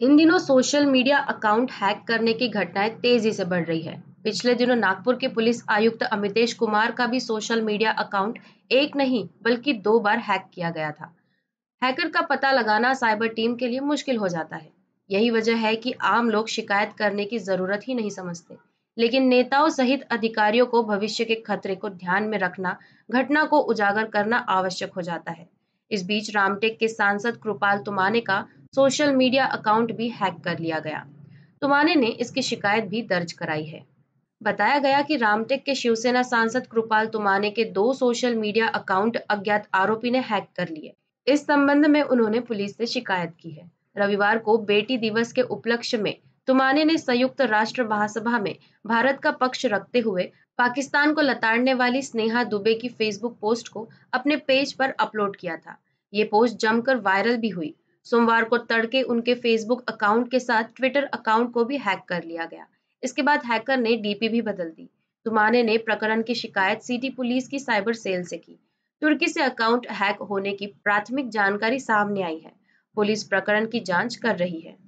इन दिनों social media account hack करने की घटनाएं तेजी से बढ़ रही है पिछले दिनों नागपुर के पुलिस आयुक्त अमितेश कुमार का भी सोशल मीडिया अकाउंट एक नहीं बल्कि दो बार हैक किया गया था हैकर का पता लगाना साइबर टीम के लिए मुश्किल हो जाता है यही वजह है कि आम लोग शिकायत करने की जरूरत ही नहीं समझते लेकिन नेताओं सहित अधिकारियों को भविष्य के खतरे को ध्यान में रखना घटना को उजागर करना आवश्यक हो जाता है इस बीच रामटेक के सांसद कृपाल तुमाने का सोशल मीडिया अकाउंट भी हैक कर लिया गया तुमाने ने इसकी शिकायत भी दर्ज कराई है बताया गया कि रामटेक के शिवसेना सांसद कृपाल तुमाने के दो सोशल मीडिया अकाउंट अज्ञात आरोपी ने हैक कर लिए इस संबंध में उन्होंने पुलिस से शिकायत की है रविवार को बेटी दिवस के उपलक्ष्य में तुमाने ने संयुक्त राष्ट्र महासभा में भारत का पक्ष रखते हुए पाकिस्तान को लताड़ने वाली स्नेहा दुबे की फेसबुक पोस्ट को अपने पेज पर अपलोड किया था ये पोस्ट जमकर वायरल भी हुई सोमवार को तड़के उनके फेसबुक अकाउंट के साथ ट्विटर अकाउंट को भी हैक कर लिया गया इसके बाद हैकर ने डीपी भी बदल दी तुमाने ने प्रकरण की शिकायत सिटी पुलिस की साइबर सेल से की तुर्की से अकाउंट हैक होने की प्राथमिक जानकारी सामने आई है पुलिस प्रकरण की जांच कर रही है